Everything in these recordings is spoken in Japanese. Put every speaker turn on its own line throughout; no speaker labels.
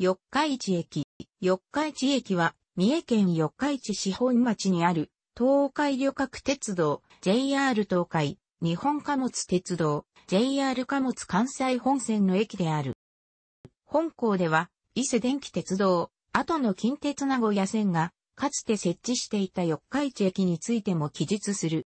四日市駅。四日市駅は、三重県四日市市本町にある、東海旅客鉄道、JR 東海、日本貨物鉄道、JR 貨物関西本線の駅である。本校では、伊勢電気鉄道、後の近鉄名古屋線が、かつて設置していた四日市駅についても記述する。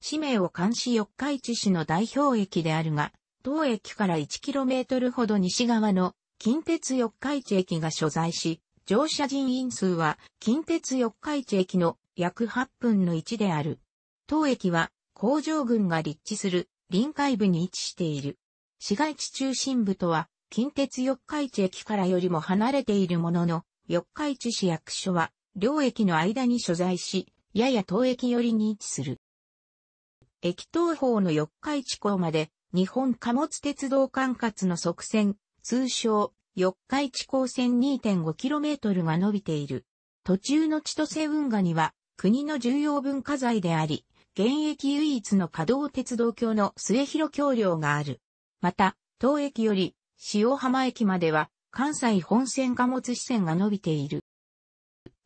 氏名を監視四日市市の代表駅であるが、当駅から 1km ほど西側の近鉄四日市駅が所在し、乗車人員数は近鉄四日市駅の約8分の1である。当駅は工場群が立地する臨海部に位置している。市街地中心部とは近鉄四日市駅からよりも離れているものの、四日市市役所は両駅の間に所在し、やや当駅寄りに位置する。駅東方の四日市港まで日本貨物鉄道管轄の側線通称、四日市高線 2.5km が伸びている。途中の千歳運河には、国の重要文化財であり、現役唯一の稼働鉄道橋の末広橋梁がある。また、当駅より、塩浜駅までは、関西本線貨物支線が伸びている。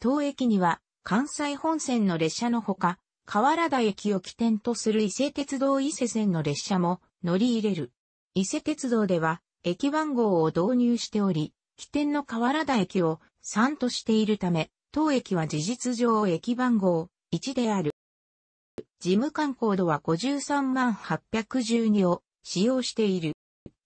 当駅には、関西本線の列車のほか、河原田駅を起点とする伊勢鉄道伊勢線の列車も乗り入れる。伊勢鉄道では、駅番号を導入しており、起点の河原田駅を3としているため、当駅は事実上駅番号1である。事務官コードは53万812を使用している。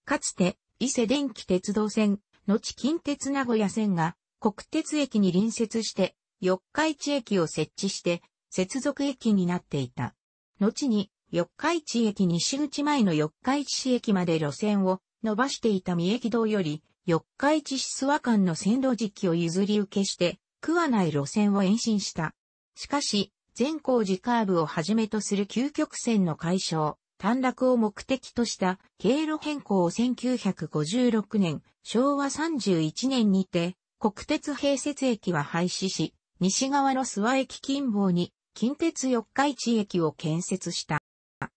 かつて、伊勢電気鉄道線、後近鉄名古屋線が国鉄駅に隣接して、四日市駅を設置して、接続駅になっていた。後に、四日市駅西口前の四日市市駅まで路線を伸ばしていた三重駅道より、四日市市諏訪間の線路時期を譲り受けして、桑内路線を延伸した。しかし、善光寺カーブをはじめとする究極線の解消、短絡を目的とした経路変更を1956年、昭和31年にて、国鉄併設駅は廃止し、西側の諏訪駅近傍に近鉄四日市駅を建設した。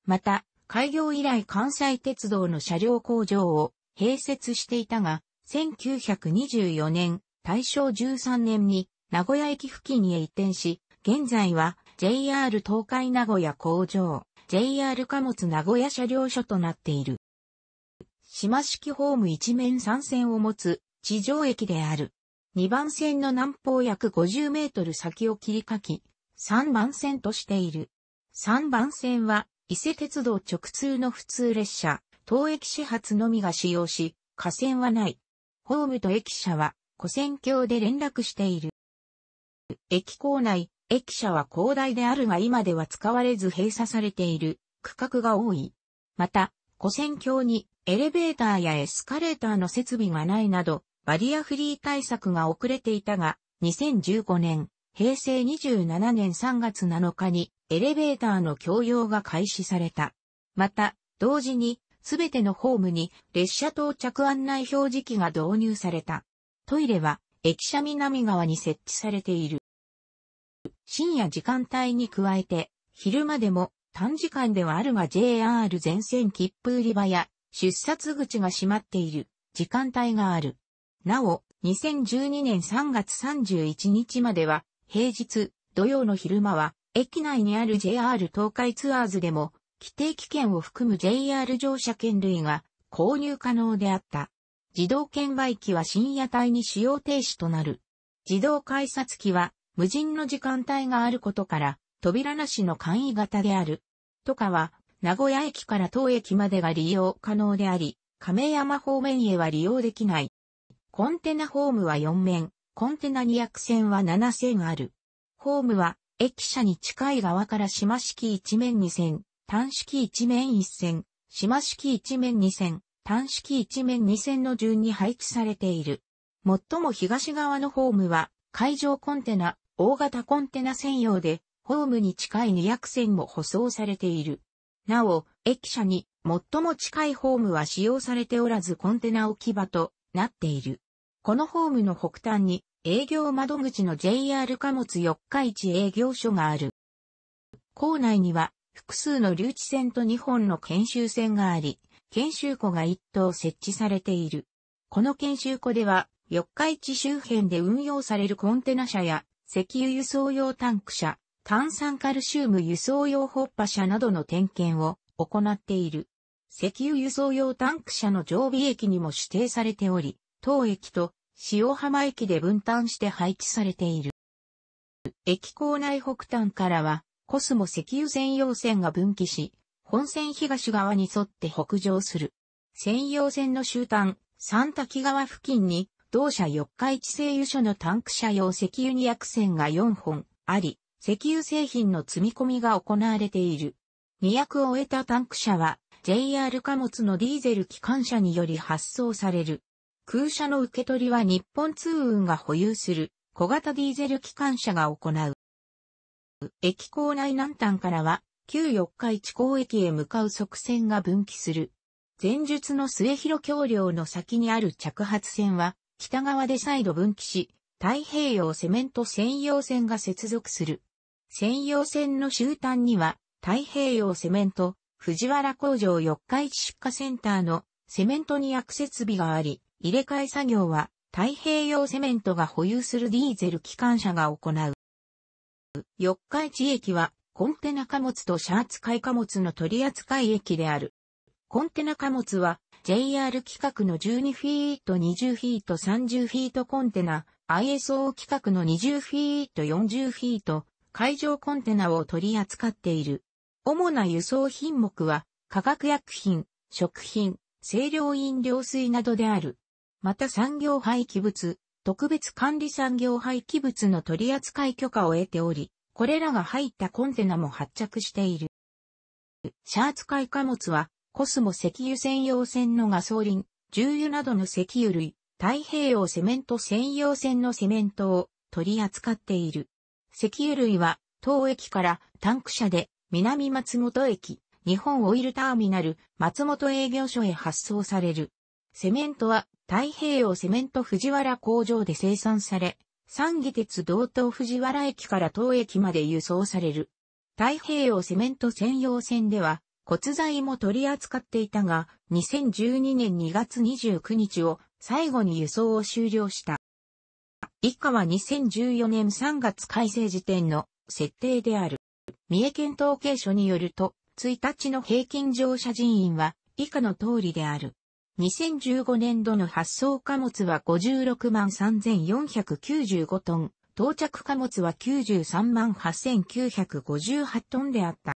また、開業以来関西鉄道の車両工場を併設していたが、1924年、大正13年に名古屋駅付近へ移転し、現在は JR 東海名古屋工場、JR 貨物名古屋車両所となっている。島式ホーム一面三線を持つ地上駅である。2番線の南方約50メートル先を切り欠き、3番線としている。3番線は伊勢鉄道直通の普通列車、当駅始発のみが使用し、架線はない。ホームと駅舎は、古線橋で連絡している。駅構内、駅舎は広大であるが今では使われず閉鎖されている区画が多い。また、古線橋にエレベーターやエスカレーターの設備がないなど、バリアフリー対策が遅れていたが、2015年、平成27年3月7日にエレベーターの供用が開始された。また、同時に、すべてのホームに列車到着案内表示器が導入された。トイレは、駅舎南側に設置されている。深夜時間帯に加えて、昼間でも短時間ではあるが JR 全線切符売り場や出札口が閉まっている時間帯がある。なお、2012年3月31日までは平日、土曜の昼間は駅内にある JR 東海ツアーズでも、規定期券を含む JR 乗車券類が購入可能であった。自動券売機は深夜帯に使用停止となる。自動改札機は無人の時間帯があることから、扉なしの簡易型である。とかは、名古屋駅から当駅までが利用可能であり、亀山方面へは利用できない。コンテナホームは4面、コンテナ200線は7線ある。ホームは駅舎に近い側から島式一面二線、単式一面一線、島式一面二線、単式一面二線の順に配置されている。最も東側のホームは、海上コンテナ、大型コンテナ専用で、ホームに近い2役線も舗装されている。なお、駅舎に最も近いホームは使用されておらずコンテナ置き場となっている。このホームの北端に営業窓口の JR 貨物四日市営業所がある。校内には複数の留置船と2本の研修船があり、研修庫が1棟設置されている。この研修庫では、四日市周辺で運用されるコンテナ車や石油輸送用タンク車、炭酸カルシウム輸送用ホッパ車などの点検を行っている。石油輸送用タンク車の常備駅にも指定されており、当駅と塩浜駅で分担して配置されている。駅構内北端からは、コスモ石油専用線が分岐し、本線東側に沿って北上する。専用線の終端、三滝川付近に、同社四日市製油所のタンク車用石油二薬船が4本あり、石油製品の積み込みが行われている。二役を終えたタンク車は、JR 貨物のディーゼル機関車により発送される。空車の受け取りは日本通運が保有する小型ディーゼル機関車が行う。駅構内南端からは、旧四日市港駅へ向かう側線が分岐する。前述の末広橋梁の先にある着発線は、北側で再度分岐し、太平洋セメント専用線が接続する。専用線の終端には、太平洋セメント、藤原工場四日市出荷センターのセメントにア設備があり、入れ替え作業は太平洋セメントが保有するディーゼル機関車が行う。四日市駅はコンテナ貨物とシャーツ買貨物の取扱駅である。コンテナ貨物は JR 規格の12フィート、20フィート、30フィートコンテナ、ISO 規格の20フィート、40フィート、海上コンテナを取り扱っている。主な輸送品目は化学薬品、食品、清涼飲料水などである。また産業廃棄物、特別管理産業廃棄物の取扱許可を得ており、これらが入ったコンテナも発着している。シャーツ海貨物は、コスモ石油専用船のガソリン、重油などの石油類、太平洋セメント専用船のセメントを取り扱っている。石油類は、当駅からタンク車で南松本駅、日本オイルターミナル、松本営業所へ発送される。セメントは太平洋セメント藤原工場で生産され、三義鉄道東藤原駅から東駅まで輸送される。太平洋セメント専用線では、骨材も取り扱っていたが、2012年2月29日を最後に輸送を終了した。以下は2014年3月改正時点の設定である。三重県統計所によると、1日の平均乗車人員は以下の通りである。2015年度の発送貨物は56万3495トン、到着貨物は93万8958トンであった。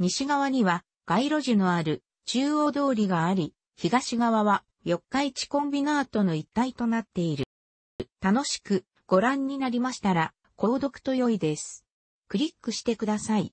西側には街路樹のある中央通りがあり、東側は四日市コンビナートの一体となっている。楽しくご覧になりましたら、購読と良いです。クリックしてください。